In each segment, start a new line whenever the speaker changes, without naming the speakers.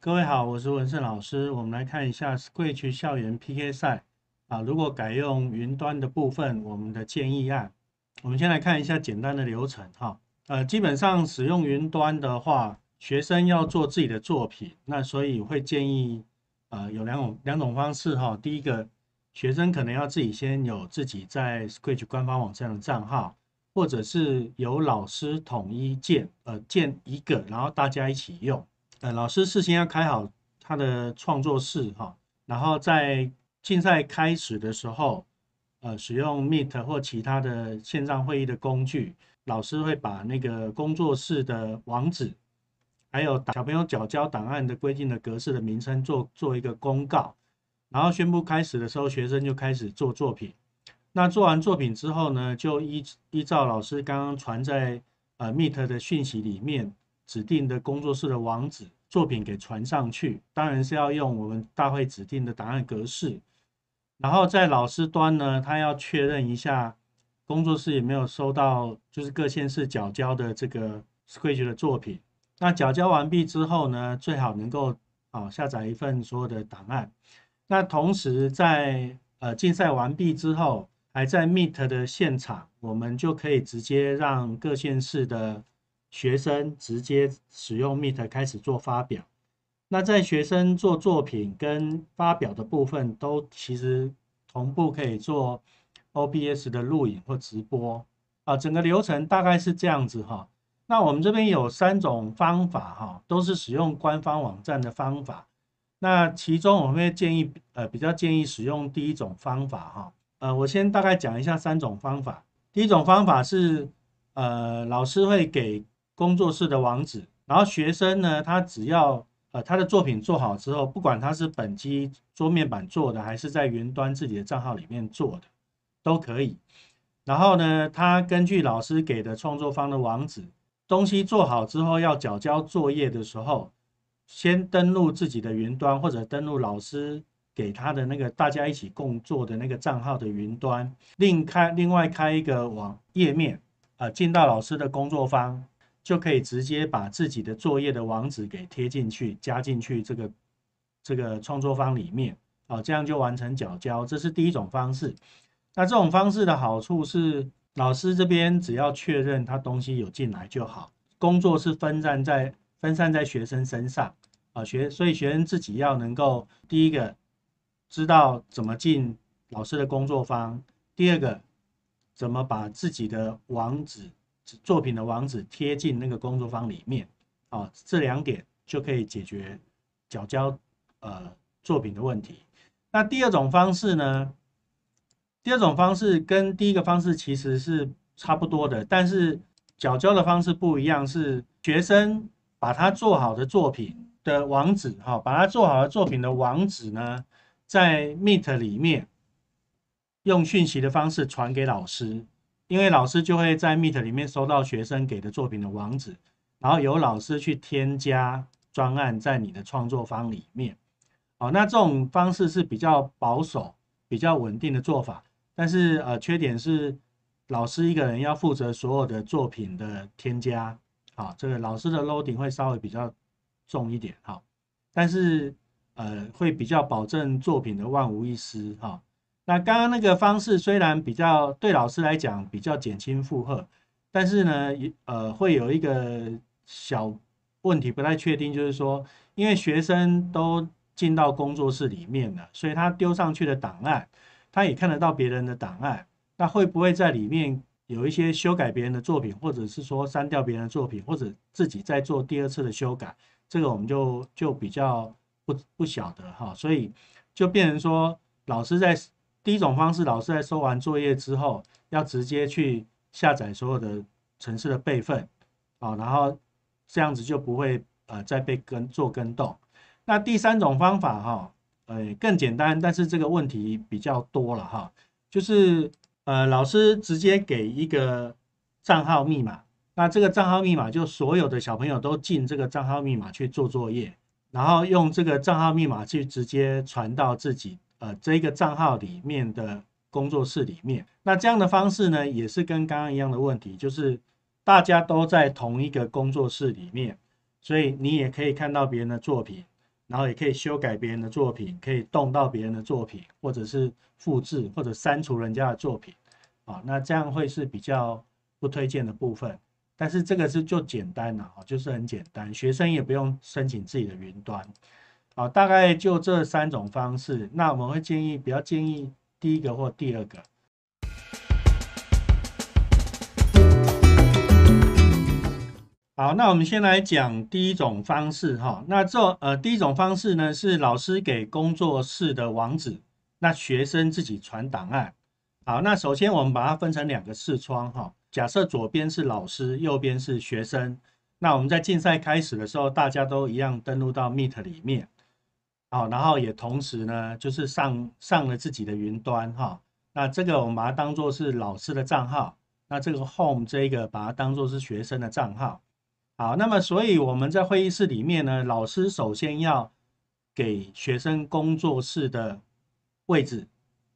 各位好，我是文胜老师。我们来看一下 s q u i c h 校园 P K 赛啊。如果改用云端的部分，我们的建议案，我们先来看一下简单的流程哈。呃，基本上使用云端的话，学生要做自己的作品，那所以会建议呃有两种两种方式哈。第一个，学生可能要自己先有自己在 s q u i c h 官方网站的账号，或者是由老师统一建呃建一个，然后大家一起用。呃，老师事先要开好他的创作室哈，然后在竞赛开始的时候，呃，使用 Meet 或其他的线上会议的工具，老师会把那个工作室的网址，还有小朋友缴交档案的规定的格式的名称做做一个公告，然后宣布开始的时候，学生就开始做作品。那做完作品之后呢，就依依照老师刚刚传在呃 Meet 的讯息里面。指定的工作室的网址，作品给传上去，当然是要用我们大会指定的档案格式。然后在老师端呢，他要确认一下工作室有没有收到，就是各县市缴交的这个 Sketch 的作品。那缴交完毕之后呢，最好能够啊下载一份所有的档案。那同时在呃竞赛完毕之后，还在 Meet 的现场，我们就可以直接让各县市的。学生直接使用 Meet 开始做发表，那在学生做作品跟发表的部分，都其实同步可以做 OBS 的录影或直播啊。整个流程大概是这样子哈。那我们这边有三种方法哈，都是使用官方网站的方法。那其中我们会建议呃比较建议使用第一种方法哈。呃，我先大概讲一下三种方法。第一种方法是呃老师会给工作室的网址，然后学生呢，他只要呃他的作品做好之后，不管他是本机桌面板做的，还是在云端自己的账号里面做的，都可以。然后呢，他根据老师给的创作方的网址，东西做好之后要缴交作业的时候，先登录自己的云端，或者登录老师给他的那个大家一起共作的那个账号的云端，另开另外开一个网页面啊，进到老师的工作方。就可以直接把自己的作业的网址给贴进去，加进去这个这个创作方里面啊，这样就完成缴交。这是第一种方式。那这种方式的好处是，老师这边只要确认他东西有进来就好，工作是分散在分散在学生身上啊。学所以学生自己要能够第一个知道怎么进老师的工作方，第二个怎么把自己的网址。作品的网址贴进那个工作坊里面，啊，这两点就可以解决角交呃作品的问题。那第二种方式呢？第二种方式跟第一个方式其实是差不多的，但是角交的方式不一样，是学生把他做好的作品的网址，哈，把他做好的作品的网址呢，在 Meet 里面用讯息的方式传给老师。因为老师就会在 Meet 里面收到学生给的作品的网址，然后由老师去添加专案在你的创作方里面。好，那这种方式是比较保守、比较稳定的做法，但是呃，缺点是老师一个人要负责所有的作品的添加，好，这个老师的 loading 会稍微比较重一点哈，但是呃，会比较保证作品的万无一失哈。那刚刚那个方式虽然比较对老师来讲比较减轻负荷，但是呢，呃，会有一个小问题，不太确定，就是说，因为学生都进到工作室里面了，所以他丢上去的档案，他也看得到别人的档案，那会不会在里面有一些修改别人的作品，或者是说删掉别人的作品，或者自己再做第二次的修改，这个我们就就比较不不晓得哈，所以就变成说老师在。第一种方式，老师在收完作业之后，要直接去下载所有的城市的备份，哦，然后这样子就不会呃再被跟做跟动。那第三种方法哈，呃更简单，但是这个问题比较多了哈，就是呃老师直接给一个账号密码，那这个账号密码就所有的小朋友都进这个账号密码去做作业，然后用这个账号密码去直接传到自己。呃，这个账号里面的工作室里面，那这样的方式呢，也是跟刚刚一样的问题，就是大家都在同一个工作室里面，所以你也可以看到别人的作品，然后也可以修改别人的作品，可以动到别人的作品，或者是复制或者删除人家的作品，啊，那这样会是比较不推荐的部分。但是这个是就简单了，就是很简单，学生也不用申请自己的云端。好，大概就这三种方式。那我们会建议，比较建议第一个或第二个。好，那我们先来讲第一种方式哈。那这呃，第一种方式呢是老师给工作室的网址，那学生自己传档案。好，那首先我们把它分成两个视窗哈。假设左边是老师，右边是学生。那我们在竞赛开始的时候，大家都一样登录到 Meet 里面。好，然后也同时呢，就是上上了自己的云端哈。那这个我们把它当做是老师的账号，那这个 Home 这一个把它当做是学生的账号。好，那么所以我们在会议室里面呢，老师首先要给学生工作室的位置。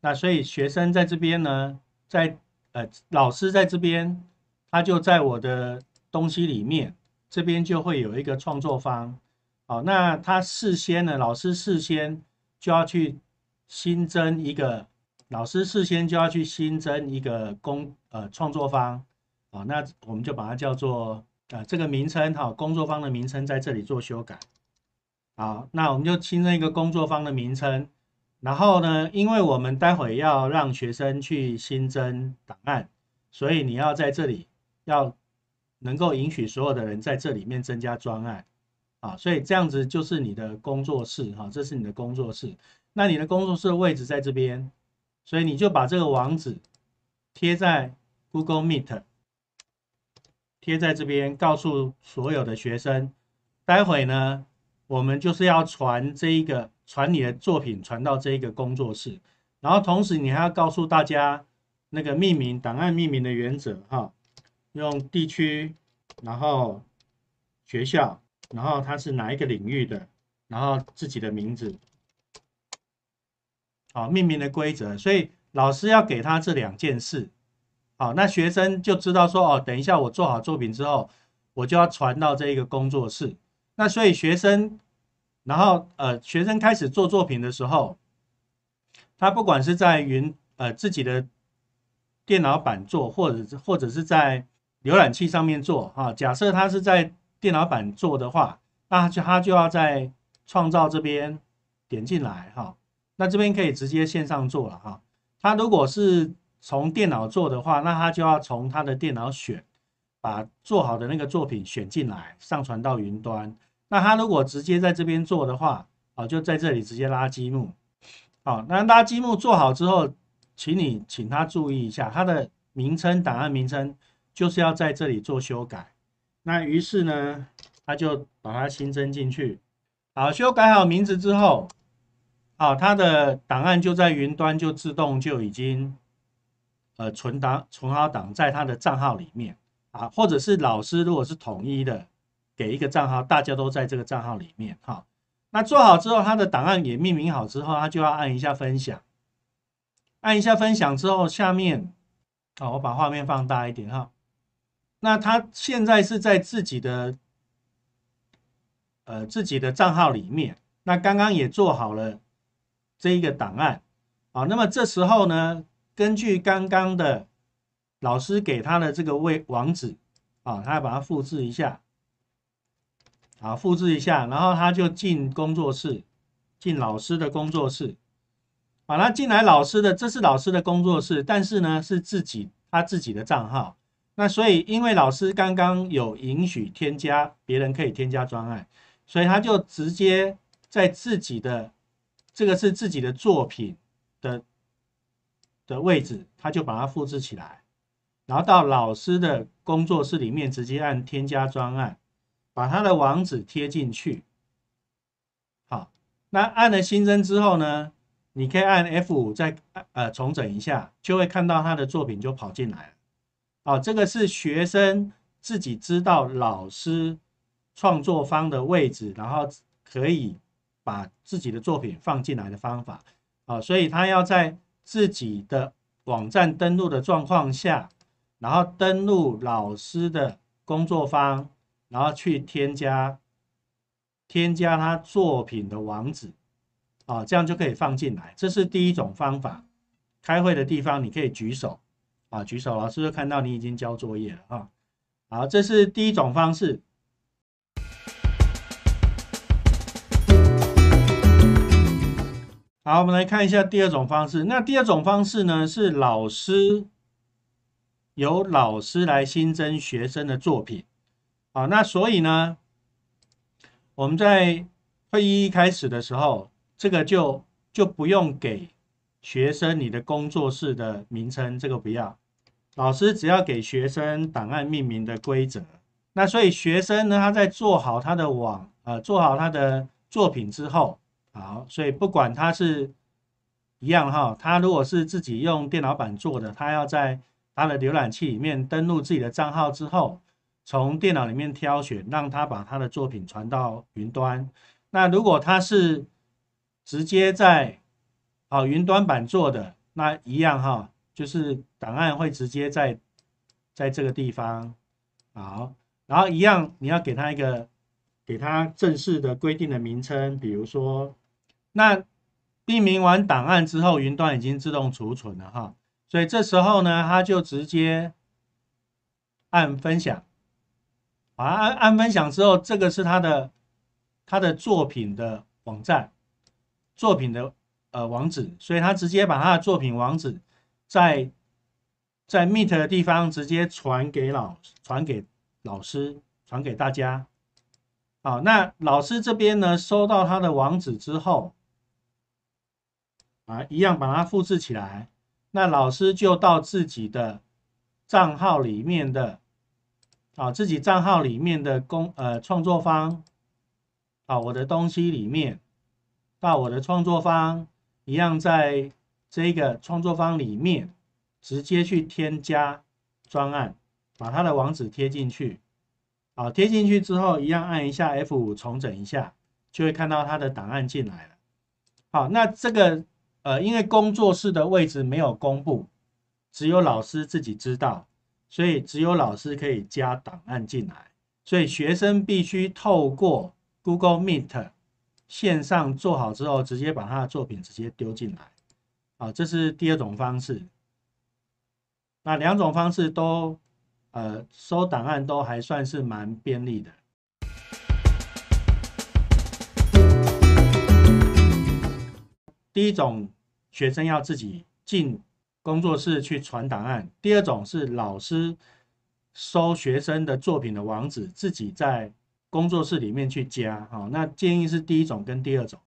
那所以学生在这边呢，在呃老师在这边，他就在我的东西里面，这边就会有一个创作方。好，那他事先呢？老师事先就要去新增一个，老师事先就要去新增一个工呃创作方啊。那我们就把它叫做呃这个名称哈，工作方的名称在这里做修改。好，那我们就新增一个工作方的名称。然后呢，因为我们待会要让学生去新增档案，所以你要在这里要能够允许所有的人在这里面增加专案。啊，所以这样子就是你的工作室，哈，这是你的工作室。那你的工作室的位置在这边，所以你就把这个网址贴在 Google Meet，贴在这边，告诉所有的学生，待会呢，我们就是要传这一个，传你的作品，传到这一个工作室。然后同时你还要告诉大家那个命名档案命名的原则，哈，用地区，然后学校。然后他是哪一个领域的？然后自己的名字，好，命名的规则。所以老师要给他这两件事，好，那学生就知道说，哦，等一下我做好作品之后，我就要传到这一个工作室。那所以学生，然后呃，学生开始做作品的时候，他不管是在云呃自己的电脑版做，或者是或者是在浏览器上面做啊。假设他是在电脑版做的话，那就他就要在创造这边点进来哈，那这边可以直接线上做了哈。他如果是从电脑做的话，那他就要从他的电脑选，把做好的那个作品选进来，上传到云端。那他如果直接在这边做的话，啊，就在这里直接拉积木，好，那拉积木做好之后，请你请他注意一下，他的名称、档案名称就是要在这里做修改。那于是呢，他就把它新增进去，好，修改好名字之后，好，他的档案就在云端就自动就已经，呃，存档存好档在他的账号里面啊，或者是老师如果是统一的给一个账号，大家都在这个账号里面哈。那做好之后，他的档案也命名好之后，他就要按一下分享，按一下分享之后，下面，好，我把画面放大一点哈。那他现在是在自己的，呃，自己的账号里面。那刚刚也做好了这一个档案啊。那么这时候呢，根据刚刚的老师给他的这个位网址啊，他把它复制一下，啊，复制一下，然后他就进工作室，进老师的工作室，把他进来老师的，这是老师的工作室，但是呢是自己他自己的账号。那所以，因为老师刚刚有允许添加，别人可以添加专案，所以他就直接在自己的这个是自己的作品的的位置，他就把它复制起来，然后到老师的工作室里面直接按添加专案，把他的网址贴进去。好，那按了新增之后呢，你可以按 F 五再呃重整一下，就会看到他的作品就跑进来。啊，这个是学生自己知道老师创作方的位置，然后可以把自己的作品放进来的方法啊，所以他要在自己的网站登录的状况下，然后登录老师的工作方，然后去添加添加他作品的网址啊，这样就可以放进来。这是第一种方法。开会的地方你可以举手。啊，举手，老师就看到你已经交作业了啊。好，这是第一种方式。好，我们来看一下第二种方式。那第二种方式呢，是老师由老师来新增学生的作品。好，那所以呢，我们在会议一开始的时候，这个就就不用给学生你的工作室的名称，这个不要。老师只要给学生档案命名的规则，那所以学生呢，他在做好他的网呃做好他的作品之后，好，所以不管他是一样哈，他如果是自己用电脑版做的，他要在他的浏览器里面登录自己的账号之后，从电脑里面挑选，让他把他的作品传到云端。那如果他是直接在好云端版做的，那一样哈。就是档案会直接在在这个地方，好，然后一样，你要给他一个给他正式的规定的名称，比如说，那命名完档案之后，云端已经自动储存了哈，所以这时候呢，他就直接按分享，啊，按按分享之后，这个是他的他的作品的网站作品的呃网址，所以他直接把他的作品网址。在在 meet 的地方直接传给老传给老师传给大家，好，那老师这边呢，收到他的网址之后，啊，一样把它复制起来。那老师就到自己的账号里面的啊，自己账号里面的公呃创作方啊，我的东西里面，到我的创作方一样在。这一个创作方里面，直接去添加专案，把他的网址贴进去。好，贴进去之后，一样按一下 F 五，重整一下，就会看到他的档案进来了。好，那这个呃，因为工作室的位置没有公布，只有老师自己知道，所以只有老师可以加档案进来。所以学生必须透过 Google Meet 线上做好之后，直接把他的作品直接丢进来。好，这是第二种方式。那两种方式都，呃，收档案都还算是蛮便利的。第一种，学生要自己进工作室去传档案；第二种是老师收学生的作品的网址，自己在工作室里面去加。好，那建议是第一种跟第二种。